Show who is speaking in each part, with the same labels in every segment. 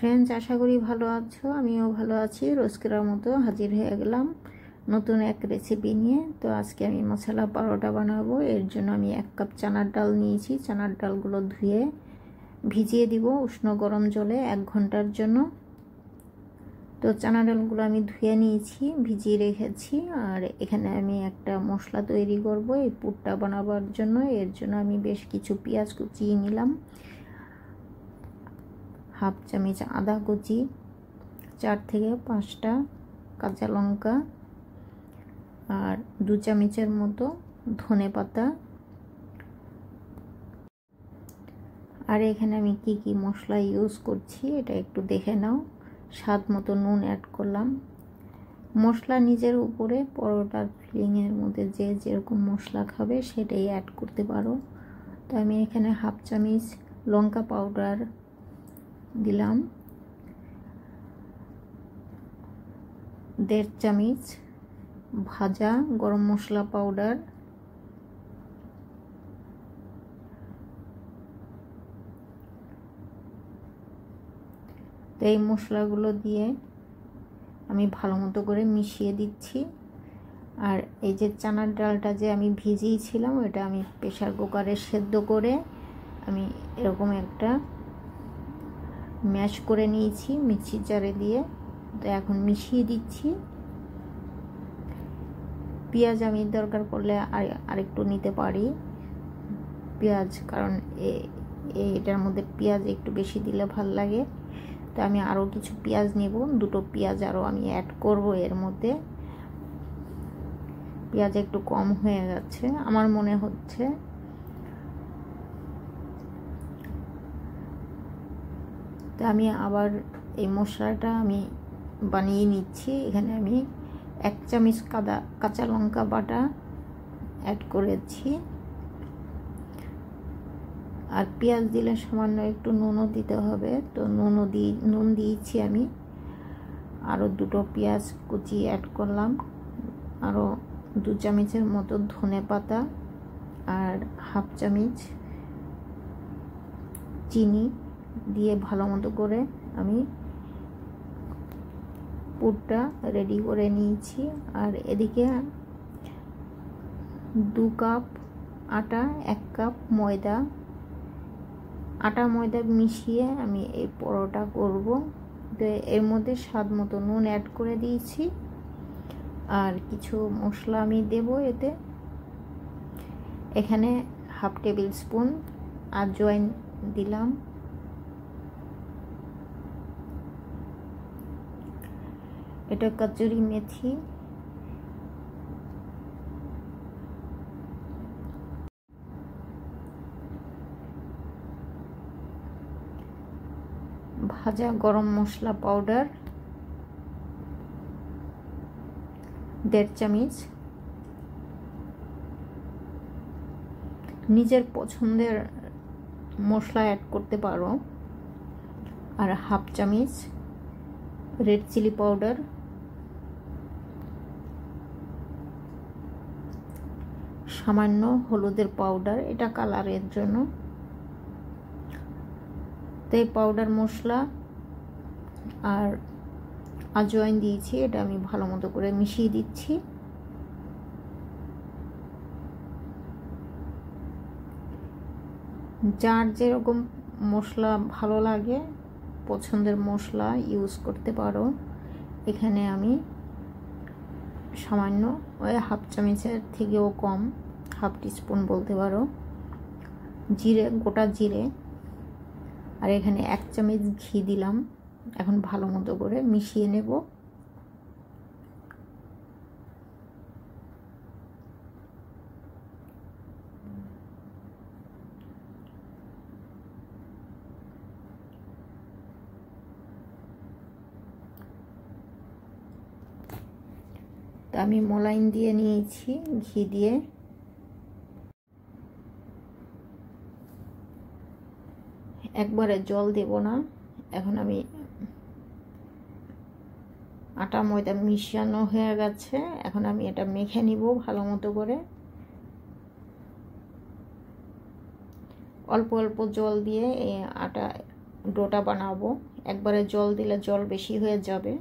Speaker 1: friends আশা করি ভালো আছো আমিও ভালো আছি রোজকার মতো হাজির হয়ে গেলাম নতুন এক রেসিপি নিয়ে তো আজকে আমি মশলা পারোটা বানাবো এর জন্য আমি এক কাপ চানার ডাল নিয়েছি চানার ডালগুলো ধুয়ে ভিজিয়ে দিব উষ্ণ গরম জলে এক ঘন্টার জন্য তো চানা ডালগুলো আমি ধুয়ে নিয়েছি ভিজিয়ে রেখেছি আর এখানে আমি একটা মশলা তৈরি করব এই পুরটা বানাবার জন্য এর জন্য আমি বেশ কিছু পেঁয়াজ কুচিয়ে নিলাম হাফ চামচ আদা কুচি চার থেকে পাঁচটা কাঁচা লঙ্কা আর দু চামচের মতো ধনে পাতা আর এখানে আমি কি কি মশলা ইউজ করছি এটা একটু দেখে নাও স্বাদ মতো নুন অ্যাড করলাম মশলা নিজের উপরে পরোটার ফিলিংয়ের মধ্যে যে যেরকম মশলা খাবে সেটাই অ্যাড করতে পারো তো আমি এখানে হাফ চামচ লঙ্কা পাউডার দিলাম দেড় চামচ ভাজা গরম মশলা পাউডার তো এই মশলাগুলো দিয়ে আমি ভালো মতো করে মিশিয়ে দিচ্ছি আর এই যে চানার ডালটা যে আমি ভিজিয়েছিলাম ওটা আমি প্রেশার কুকারে সেদ্ধ করে আমি এরকম একটা ম্যাশ করে নিয়েছি মিক্সির জারে দিয়ে তো এখন মিশিয়ে দিচ্ছি পেঁয়াজ আমি দরকার পড়লে আর আরেকটু নিতে পারি পেঁয়াজ কারণ এটার মধ্যে পেঁয়াজ একটু বেশি দিলে ভাল লাগে তো আমি আরও কিছু পেঁয়াজ নেব দুটো পেঁয়াজ আরও আমি অ্যাড করব এর মধ্যে পেঁয়াজ একটু কম হয়ে গেছে আমার মনে হচ্ছে তো আমি আবার এই মশলাটা আমি বানিয়ে নিচ্ছি এখানে আমি এক চামচ কাদা কাঁচা লঙ্কা বাটা অ্যাড করেছি আর পেঁয়াজ দিলে সামান্য একটু নুনও দিতে হবে তো নুনও দিয়ে নুন দিয়েছি আমি আরও দুটো পেঁয়াজ কুচি অ্যাড করলাম আরও দু চামচের মতো ধনে পাতা আর হাফ চামচ চিনি দিয়ে ভালো মতো করে আমি পুরটা রেডি করে নিয়েছি আর এদিকে দু কাপ আটা এক কাপ ময়দা আটা ময়দা মিশিয়ে আমি এই পরোটা করব তো এর মধ্যে স্বাদ মতো নুন অ্যাড করে দিয়েছি আর কিছু মশলা আমি দেব এতে এখানে হাফ টেবিল স্পুন আর জয়েন দিলাম এটা কচুরি মেথি ভাজা গরম মশলা পাউডার দেড় চামচ নিজের পছন্দের মশলা অ্যাড করতে পারো আর হাফ চামচ রেড চিলি পাউডার সামান্য হলুদের পাউডার এটা কালারের জন্য তো পাউডার মশলা আর আজওয়াইন দিয়েছি এটা আমি ভালো মতো করে মিশিয়ে দিচ্ছি যার যেরকম মশলা ভালো লাগে পছন্দের মশলা ইউজ করতে পারো এখানে আমি সামান্য ওই হাফ চামচের থেকেও কম হাফ টিস্পুন বলতে পারো জিরে গোটা জিরে আর এখানে এক চামচ ঘি দিলাম এখন ভালো মতো করে মিশিয়ে নেবো তো আমি মোলাইন দিয়ে নিয়েছি ঘি দিয়ে একবারে জল দেব না এখন আমি আটা ময়দা মিশানো হয়ে গেছে এখন আমি এটা মেখে নিব ভালো মতো করে অল্প অল্প জল দিয়ে আটা ডোটা বানাবো একবারে জল দিলে জল বেশি হয়ে যাবে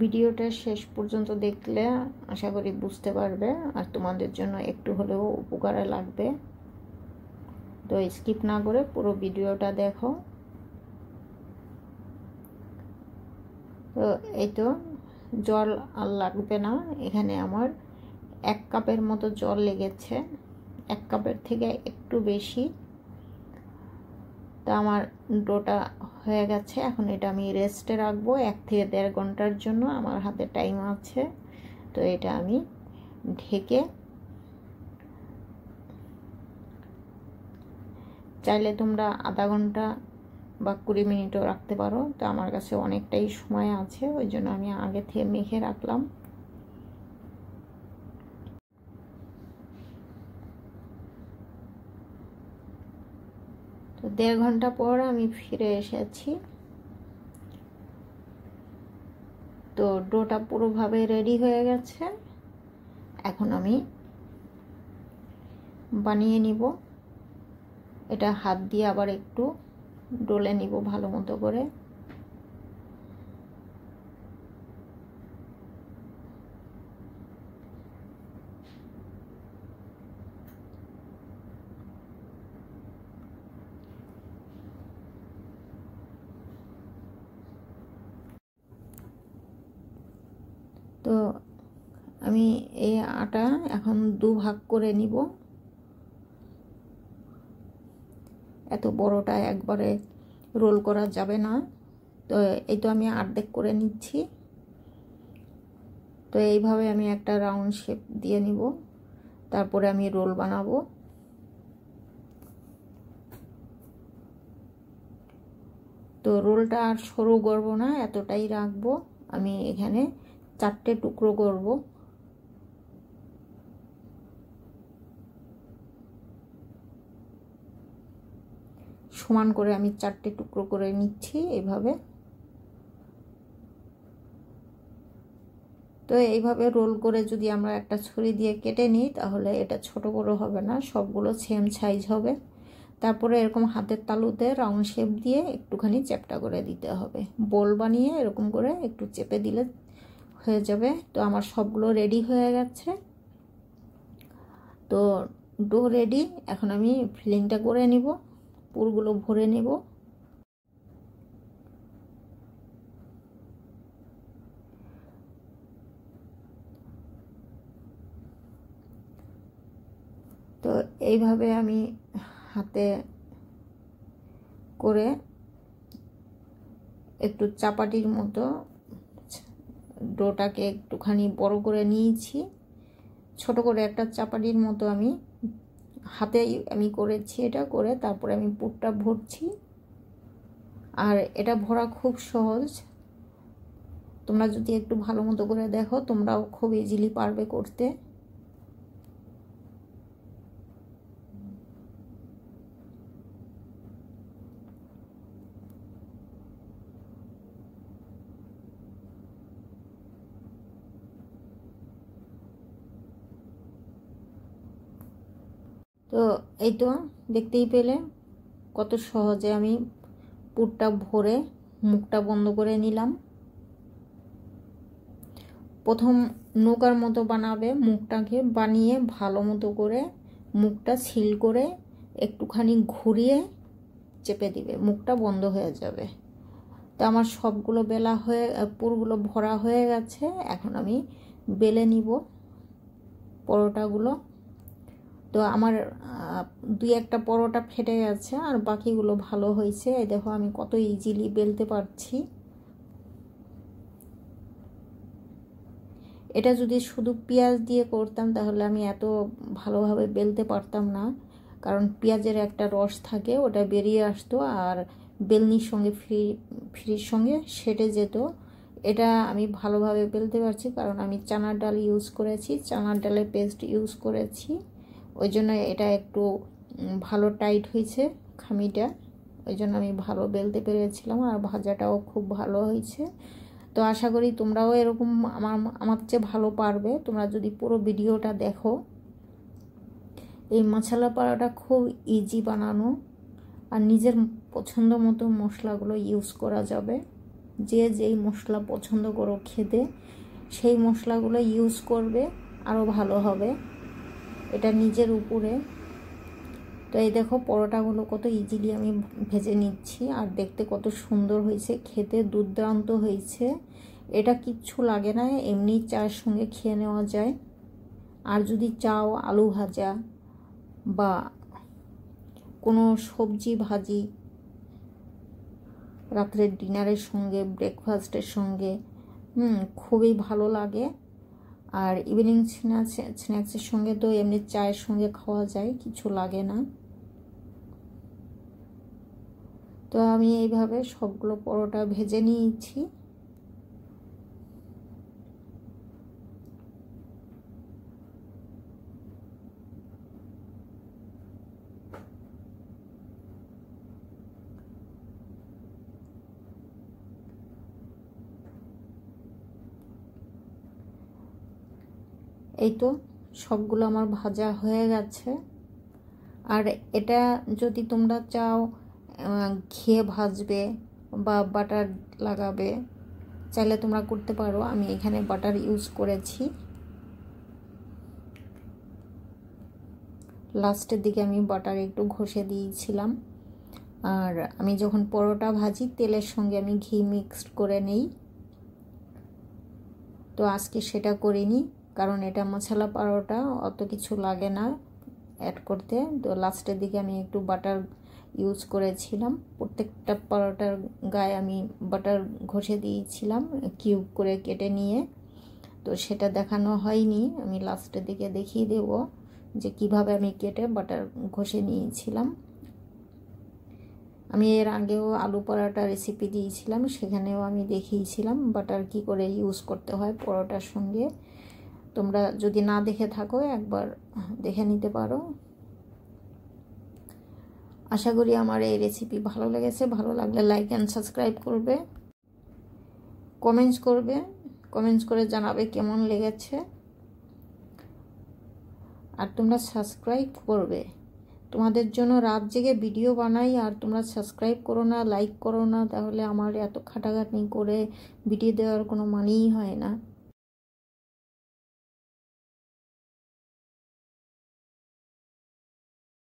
Speaker 1: ভিডিওটা শেষ পর্যন্ত দেখলে আশা করি বুঝতে পারবে আর তোমাদের জন্য একটু হলেও উপকারে লাগবে তো স্কিপ না করে পুরো ভিডিওটা দেখো তো এই তো জল আর লাগবে না এখানে আমার এক কাপের মতো জল লেগেছে এক কাপের থেকে একটু বেশি তো আমার ডোটা হয়ে গেছে এখন এটা আমি রেস্টে রাখবো এক থেকে দেড় ঘন্টার জন্য আমার হাতে টাইম আছে তো এটা আমি ঢেকে চাইলে তোমরা আধা ঘন্টা বা কুড়ি মিনিটও রাখতে পারো তো আমার কাছে অনেকটাই সময় আছে ওই জন্য আমি আগে থেকে মেখে রাখলাম দেড় ঘন্টা পর আমি ফিরে এসেছি তো ডোটা পুরোভাবে রেডি হয়ে গেছে এখন আমি বানিয়ে নিব এটা হাত দিয়ে আবার একটু ডলে নিব ভালো মতো করে আমি এই আটা এখন দু ভাগ করে নিব এত বড়টা একবারে রোল করা যাবে না তো এই তো আমি আর্ধেক করে নিচ্ছি তো এইভাবে আমি একটা রাউন্ড শেপ দিয়ে নিব তারপরে আমি রোল বানাবো তো রোলটা আর সরু করবো না এতটাই রাখবো আমি এখানে চারটে টুকরো করবো সমান করে আমি চারটে টুকরো করে নিচ্ছি এইভাবে তো এইভাবে রোল করে যদি আমরা একটা ছুরি দিয়ে কেটে নিই তাহলে এটা ছোট বড়ো হবে না সবগুলো সেম সাইজ হবে তারপরে এরকম হাতের তালুতে রাউন্ড শেপ দিয়ে একটুখানি চেপটা করে দিতে হবে বোল বানিয়ে এরকম করে একটু চেপে দিলে হয়ে যাবে তো আমার সবগুলো রেডি হয়ে গেছে তো ডো রেডি এখন আমি ফিলিংটা করে নিব পুরগুলো ভরে নেব তো এইভাবে আমি হাতে করে একটু চাপাটির মতো ডোটাকে একটুখানি বড় করে নিয়েছি ছোট করে একটা চাপাটির মতো আমি হাতে আমি করেছি এটা করে তারপরে আমি পুরটা ভরছি আর এটা ভরা খুব সহজ তোমরা যদি একটু ভালো মতো করে দেখো তোমরাও খুব ইজিলি পারবে করতে তো এই তো দেখতেই পেলে কত সহজে আমি পুরটা ভরে মুখটা বন্ধ করে নিলাম প্রথম নৌকার মতো বানাবে মুখটাকে বানিয়ে ভালো মতো করে মুখটা সিল করে একটুখানি ঘুরিয়ে চেপে দিবে মুখটা বন্ধ হয়ে যাবে তো আমার সবগুলো বেলা হয়ে পুরগুলো ভরা হয়ে গেছে এখন আমি বেলে নিব পরোটাগুলো তো আমার দুই একটা পরোটা ফেটে গেছে আর বাকিগুলো ভালো হয়েছে এই দেখো আমি কত ইজিলি বেলতে পারছি এটা যদি শুধু পেঁয়াজ দিয়ে করতাম তাহলে আমি এত ভালোভাবে বেলতে পারতাম না কারণ পেঁয়াজের একটা রস থাকে ওটা বেরিয়ে আসতো আর বেলনির সঙ্গে ফ্রি ফ্রির সঙ্গে সেটে যেত এটা আমি ভালোভাবে বেলতে পারছি কারণ আমি চানার ডাল ইউজ করেছি চানার ডালের পেস্ট ইউজ করেছি ওই জন্য এটা একটু ভালো টাইট হয়েছে খামিটা ওই জন্য আমি ভালো বেলতে পেরেছিলাম আর ভাজাটাও খুব ভালো হয়েছে তো আশা করি তোমরাও এরকম আমার আমার চেয়ে ভালো পারবে তোমরা যদি পুরো ভিডিওটা দেখো এই মশলা পাড়াটা খুব ইজি বানানো আর নিজের পছন্দ মতো মশলাগুলো ইউজ করা যাবে যে যেই মশলা পছন্দ করো খেতে সেই মশলাগুলো ইউজ করবে আরও ভালো হবে এটা নিজের উপরে তো এই দেখো পরোটাগুলো কত ইজিলি আমি ভেজে নিচ্ছি আর দেখতে কত সুন্দর হয়েছে খেতে দুর্দান্ত হয়েছে এটা কিচ্ছু লাগে না এমনি চায়ের সঙ্গে খেয়ে নেওয়া যায় আর যদি চাও আলু ভাজা বা কোনো সবজি ভাজি রাত্রের ডিনারের সঙ্গে ব্রেকফাস্টের সঙ্গে হুম খুবই ভালো লাগে আর ইভিনিং স্ন্যাক্স স্ন্যাক্সের সঙ্গে তো এমনি চায়ের সঙ্গে খাওয়া যায় কিছু লাগে না তো আমি এইভাবে সবগুলো পরোটা ভেজে নিয়েছি এই তো সবগুলো আমার ভাজা হয়ে গেছে আর এটা যদি তোমরা চাও ঘিয়ে ভাজবে বা বাটার লাগাবে চাইলে তোমরা করতে পারো আমি এখানে বাটার ইউজ করেছি লাস্টের দিকে আমি বাটার একটু ঘষে দিয়েছিলাম আর আমি যখন পরোটা ভাজি তেলের সঙ্গে আমি ঘি মিক্সড করে নেই তো আজকে সেটা করিনি কারণ এটা মশলা পাউরোটা অত কিছু লাগে না অ্যাড করতে তো লাস্টের দিকে আমি একটু বাটার ইউজ করেছিলাম প্রত্যেকটা পরোটার গায়ে আমি বাটার ঘষে দিয়েছিলাম কিউব করে কেটে নিয়ে তো সেটা দেখানো হয়নি আমি লাস্টের দিকে দেখিয়ে দেব যে কিভাবে আমি কেটে বাটার ঘষে নিয়েছিলাম আমি এর আগেও আলু পরোটা রেসিপি দিয়েছিলাম সেখানেও আমি দেখিয়েছিলাম বাটার কি করে ইউজ করতে হয় পরোটার সঙ্গে তোমরা যদি না দেখে থাকো একবার দেখে নিতে পারো আশা করি আমার এই রেসিপি ভালো লেগেছে ভালো লাগলে লাইক অ্যান্ড সাবস্ক্রাইব করবে কমেন্টস করবে কমেন্টস করে জানাবে কেমন লেগেছে আর তোমরা সাবস্ক্রাইব করবে তোমাদের জন্য রাত জেগে ভিডিও বানাই আর তোমরা সাবস্ক্রাইব করো না লাইক করো না তাহলে আমার এত খাটাখাটনি করে ভিডিও দেওয়ার কোনো মানেই হয় না